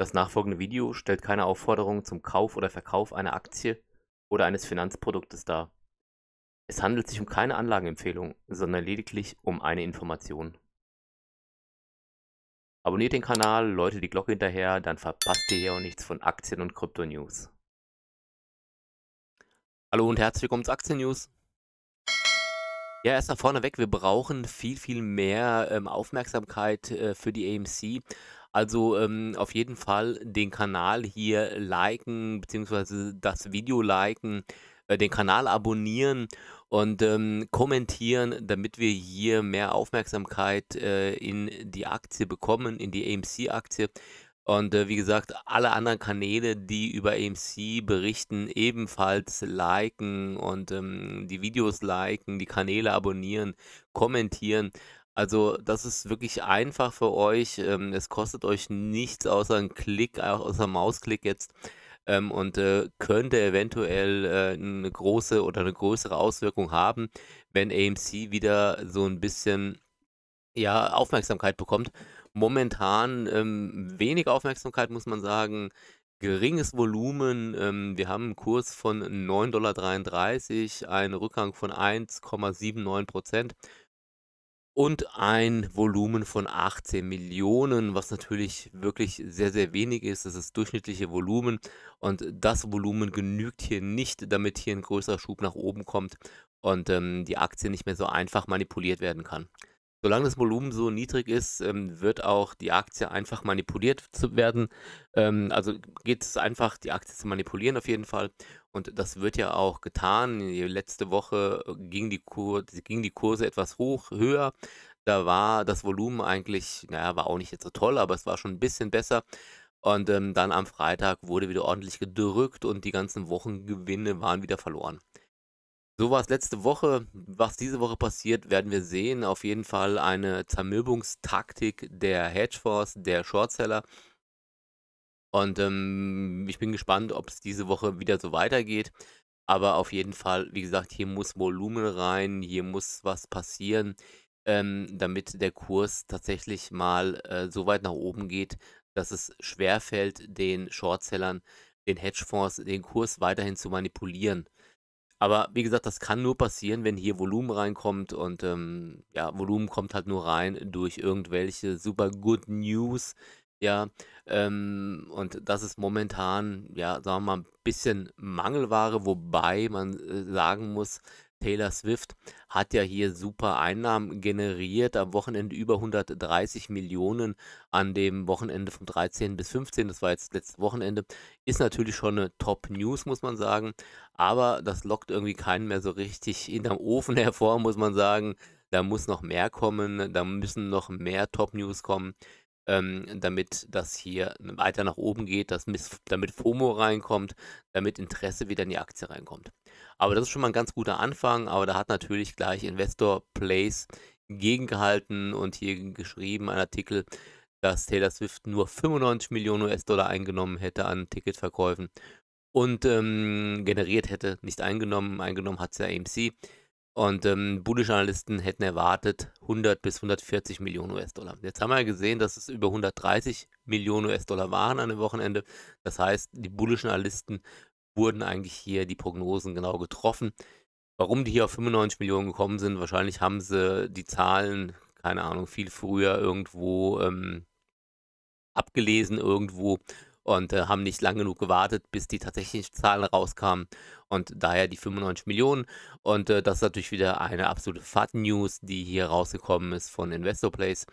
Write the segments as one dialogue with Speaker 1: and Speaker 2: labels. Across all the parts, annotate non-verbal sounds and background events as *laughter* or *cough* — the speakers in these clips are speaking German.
Speaker 1: Das nachfolgende Video stellt keine Aufforderung zum Kauf oder Verkauf einer Aktie oder eines Finanzproduktes dar. Es handelt sich um keine Anlageempfehlung, sondern lediglich um eine Information. Abonniert den Kanal, läutet die Glocke hinterher, dann verpasst ihr hier auch nichts von Aktien und Krypto-News. Hallo und herzlich willkommen zu Aktien-News. Ja, erst mal vorneweg, wir brauchen viel, viel mehr ähm, Aufmerksamkeit äh, für die AMC. Also ähm, auf jeden Fall den Kanal hier liken, beziehungsweise das Video liken, äh, den Kanal abonnieren und ähm, kommentieren, damit wir hier mehr Aufmerksamkeit äh, in die Aktie bekommen, in die AMC-Aktie. Und äh, wie gesagt, alle anderen Kanäle, die über AMC berichten, ebenfalls liken und ähm, die Videos liken, die Kanäle abonnieren, kommentieren. Also, das ist wirklich einfach für euch. Ähm, es kostet euch nichts außer 'n Klick, au außer Mausklick jetzt, ähm, und, äh, könnte eventuell, äh, 'ne große oder eine größere Auswirkung haben, wenn AMC wieder so ein bisschen, ja, Aufmerksamkeit bekommt. Momentan, ähm, wenig Aufmerksamkeit, muss man sagen, geringes Volumen. Ähm, wir haben einen Kurs von 9,33 Dollar, einen Rückgang von 1,79 Prozent und ein Volumen von 18 Millionen, was natürlich wirklich sehr, sehr wenig ist. Das ist das durchschnittliche Volumen und das Volumen genügt hier nicht, damit hier ein größerer Schub nach oben kommt und ähm, die Aktie nicht mehr so einfach manipuliert werden kann. Solange das Volumen so niedrig ist, ähm, wird auch die Aktie einfach manipuliert zu werden. Ähm, also geht es einfach, die Aktie zu manipulieren auf jeden Fall. Und das wird ja auch getan. letzte Woche äh, ging die, Kur ging die Kurse etwas hoch, höher. Da war das Volumen eigentlich, naja, war auch nicht jetzt so toll, aber es war schon ein bisschen besser. Und ähm, dann am Freitag wurde wieder ordentlich gedrückt und die ganzen Wochengewinne waren wieder verloren. So war es letzte Woche. Was diese Woche passiert, werden wir sehen. Auf jeden Fall eine Zermürbungstaktik der Hedgefonds, der Shortseller. Und ähm, ich bin gespannt, ob es diese Woche wieder so weitergeht. Aber auf jeden Fall, wie gesagt, hier muss Volumen rein, hier muss was passieren, ähm, damit der Kurs tatsächlich mal äh, so weit nach oben geht, dass es schwerfällt, den Shortsellern, den Hedgefonds, den Kurs weiterhin zu manipulieren. Aber wie gesagt, das kann nur passieren, wenn hier Volumen reinkommt und ähm, ja, Volumen kommt halt nur rein durch irgendwelche super Good News, ja, ähm, und das ist momentan, ja, sagen wir mal, ein bisschen Mangelware, wobei man, äh, sagen muss, Taylor Swift hat ja hier super Einnahmen generiert, am Wochenende über 130 Millionen an dem Wochenende vom 13. bis 15., das war jetzt letztes Wochenende. Ist natürlich schon eine Top-News, muss man sagen, aber das lockt irgendwie keinen mehr so richtig hinterm Ofen *laughs* hervor, muss man sagen. Da muss noch mehr kommen, da müssen noch mehr Top-News kommen ähm, damit das hier weiter nach oben geht, dass damit FOMO reinkommt, damit Interesse wieder in die Aktie reinkommt. Aber das ist schon mal ein ganz guter Anfang, aber da hat natürlich gleich Investor Place gegengehalten und hier geschrieben, ein Artikel, dass Taylor Swift nur 95 Millionen US-Dollar eingenommen hätte an Ticketverkäufen und ähm, generiert hätte, nicht eingenommen, eingenommen hat sie AMC. Und ähm, bullische Analysten hätten erwartet 100 bis 140 Millionen US-Dollar. Jetzt haben wir ja gesehen, dass es über 130 Millionen US-Dollar waren an dem Wochenende. Das heißt, die bullischen Analysten wurden eigentlich hier die Prognosen genau getroffen. Warum die hier auf 95 Millionen gekommen sind, wahrscheinlich haben sie die Zahlen, keine Ahnung, viel früher irgendwo ähm, abgelesen, irgendwo und äh, haben nicht lang genug gewartet, bis die tatsächlichen Zahlen rauskamen und daher die 95 Millionen. Und äh, das ist natürlich wieder eine absolute Fat-News, die hier rausgekommen ist von Investor Place.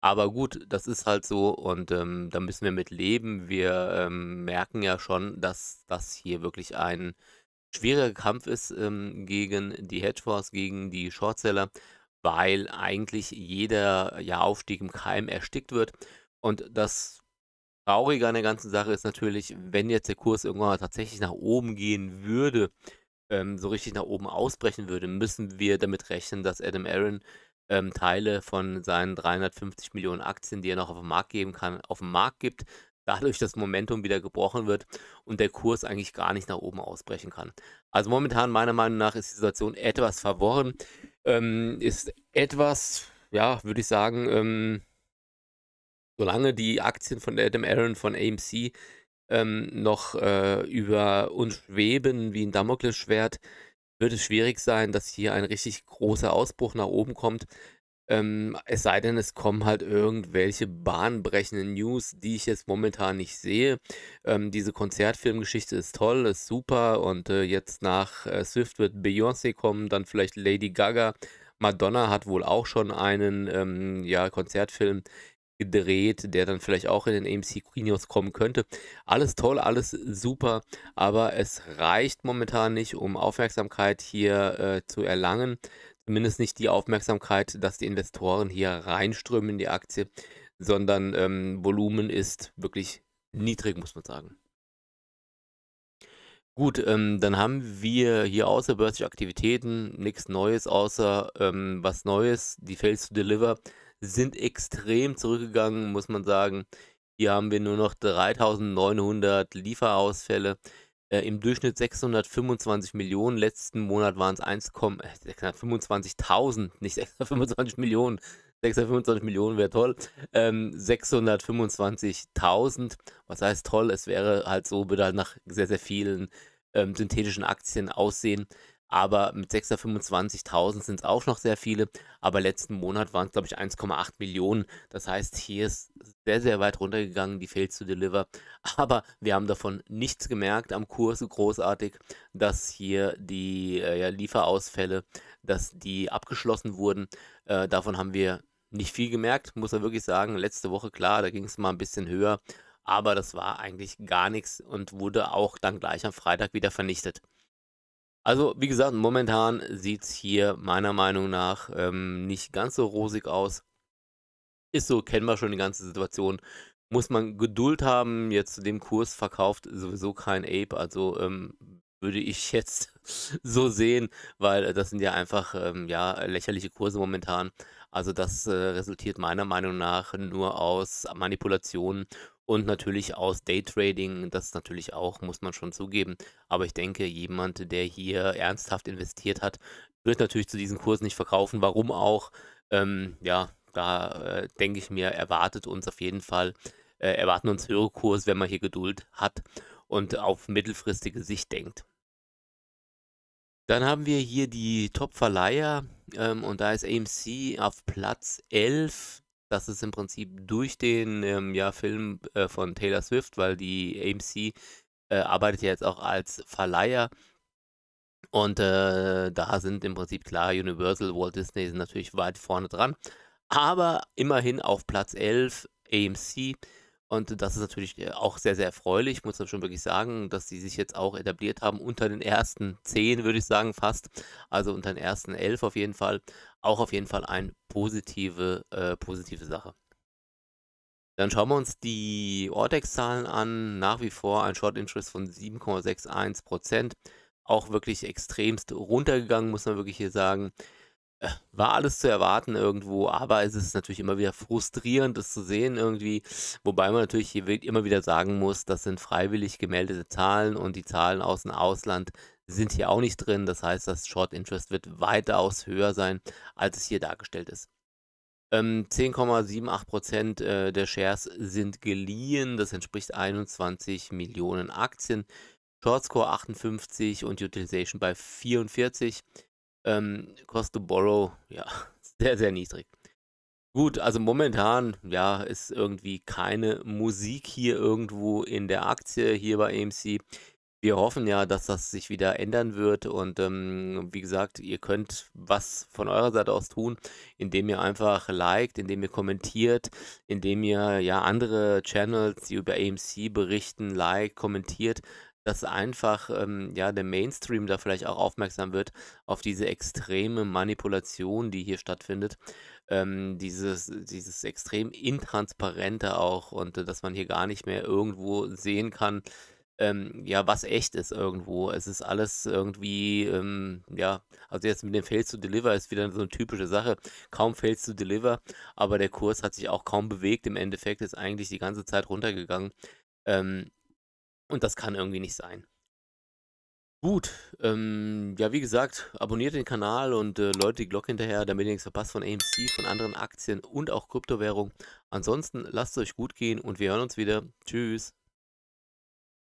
Speaker 1: Aber gut, das ist halt so und ähm, da müssen wir mit leben. Wir ähm, merken ja schon, dass das hier wirklich ein schwieriger Kampf ist ähm, gegen die Hedgefonds, gegen die Shortseller, weil eigentlich jeder ja, Aufstieg im Keim erstickt wird. Und das Traurig an der ganzen Sache ist natürlich, wenn jetzt der Kurs irgendwann mal tatsächlich nach oben gehen würde, ähm, so richtig nach oben ausbrechen würde, müssen wir damit rechnen, dass Adam Aaron ähm, Teile von seinen 350 Millionen Aktien, die er noch auf den Markt geben kann, auf den Markt gibt, dadurch das Momentum wieder gebrochen wird und der Kurs eigentlich gar nicht nach oben ausbrechen kann. Also momentan meiner Meinung nach ist die Situation etwas verworren, ähm, ist etwas, ja, würde ich sagen, ähm, solange die Aktien von Adam Aaron von AMC ähm, noch äh, über uns schweben wie ein Damoklesschwert, wird es schwierig sein, dass hier ein richtig großer Ausbruch nach oben kommt. Ähm, es sei denn, es kommen halt irgendwelche bahnbrechenden News, die ich jetzt momentan nicht sehe. Ähm, diese Konzertfilmgeschichte ist toll, ist super und äh, jetzt nach äh, Swift wird Beyoncé kommen, dann vielleicht Lady Gaga. Madonna hat wohl auch schon einen ähm, ja, Konzertfilm gedreht, der dann vielleicht auch in den AMC-Kinos kommen könnte. Alles toll, alles super, aber es reicht momentan nicht, um Aufmerksamkeit hier äh, zu erlangen. Zumindest nicht die Aufmerksamkeit, dass die Investoren hier reinströmen in die Aktie, sondern ähm, Volumen ist wirklich niedrig, muss man sagen. Gut, ähm, dann haben wir hier außerbörsliche Aktivitäten, nichts Neues, außer ähm, was Neues, die Fails to Deliver sind extrem zurückgegangen, muss man sagen. Hier haben wir nur noch 3900 Lieferausfälle. Äh, Im Durchschnitt 625 Millionen. Letzten Monat waren es 1,625.000, äh, nicht 625 Millionen. 625 Millionen wäre toll. Ähm, 625.000, was heißt toll? Es wäre halt so, würde halt nach sehr, sehr vielen ähm, synthetischen Aktien aussehen aber mit 625.000 sind es auch noch sehr viele, aber letzten Monat waren es, glaube ich, 1,8 Millionen. Das heißt, hier ist sehr, sehr weit runtergegangen, die Fails to Deliver. *laughs* Aber wir haben davon nichts gemerkt am Kurs, großartig, dass hier die äh, ja, Lieferausfälle, dass die abgeschlossen wurden. Äh, davon haben wir nicht viel gemerkt, muss man wirklich sagen. Letzte Woche, klar, da ging es mal ein bisschen höher, aber das war eigentlich gar nichts und wurde auch dann gleich am Freitag wieder vernichtet. Also, wie gesagt, momentan sieht es hier meiner Meinung nach ähm, nicht ganz so rosig aus. Ist so, kennen wir schon die ganze Situation. Muss man Geduld haben. Jetzt zu dem Kurs verkauft sowieso kein Ape. Also ähm, würde ich *laughs* jetzt so sehen, weil das sind ja einfach ähm, ja, lächerliche Kurse momentan. Also das äh, resultiert meiner Meinung nach nur aus Manipulationen und natürlich aus Daytrading, das natürlich auch, muss man schon zugeben. Aber ich denke, jemand, der hier ernsthaft investiert hat, wird natürlich zu diesem Kurs nicht verkaufen. Warum auch? Ähm, ja, da äh, denke ich mir, erwartet uns auf jeden Fall, äh, erwarten uns höhere Kurs, wenn man hier Geduld hat und auf mittelfristige Sicht denkt. Dann haben wir hier die Top-Verleiher ähm, und da ist AMC auf Platz 11 das ist im Prinzip durch den ähm, ja, Film äh, von Taylor Swift, weil die AMC äh, arbeitet ja jetzt auch als Verleiher und äh, da sind im Prinzip klar Universal, Walt Disney sind natürlich weit vorne dran, aber immerhin auf Platz 11 AMC und das ist natürlich äh, auch sehr, sehr erfreulich, muss man schon wirklich sagen, dass sie sich jetzt auch etabliert haben unter den ersten 10, würde ich sagen, fast, also unter den ersten 11 auf jeden Fall, auch auf jeden Fall ein positive, äh, positive Sache. Dann schauen wir uns die Ortex-Zahlen an. Nach wie vor ein Short Interest von 7,61%. Auch wirklich extremst runtergegangen, muss man wirklich hier sagen. Äh, war alles zu erwarten irgendwo, aber es ist natürlich immer wieder frustrierend, das zu sehen irgendwie. Wobei man natürlich hier immer wieder sagen muss, das sind freiwillig gemeldete Zahlen und die Zahlen aus dem Ausland sind hier auch nicht drin. Das heißt, das Short Interest wird weitaus höher sein, als es hier dargestellt ist. Ähm, 10,78% äh, der Shares sind geliehen, das entspricht 21 Millionen Aktien. Short Score 58 und Utilization bei 44. Ähm, Cost to Borrow, ja, *laughs* sehr, sehr niedrig. Gut, also momentan, ja, ist irgendwie keine Musik hier irgendwo in der Aktie hier bei AMC. Wir hoffen ja, dass das sich wieder ändern wird und ähm, wie gesagt, ihr könnt was von eurer Seite aus tun, indem ihr einfach liked, indem ihr kommentiert, indem ihr ja andere Channels, die über AMC berichten, liked, kommentiert, dass einfach ähm, ja der Mainstream da vielleicht auch aufmerksam wird auf diese extreme Manipulation, die hier stattfindet, ähm, dieses dieses extrem intransparente auch und äh, dass man hier gar nicht mehr irgendwo sehen kann ähm, ja, was echt ist irgendwo. Es ist alles irgendwie, ähm, ja, also jetzt mit dem Fails to Deliver ist wieder so eine typische Sache. Kaum Fails to Deliver, aber der Kurs hat sich auch kaum bewegt. Im Endeffekt ist eigentlich die ganze Zeit runtergegangen. Ähm, und das kann irgendwie nicht sein. Gut, ähm, ja wie gesagt, abonniert den Kanal und äh, läutet die Glocke hinterher, damit ihr nichts verpasst von AMC, von anderen Aktien und auch Kryptowährungen. Ansonsten lasst es euch gut gehen und wir hören uns wieder. Tschüss.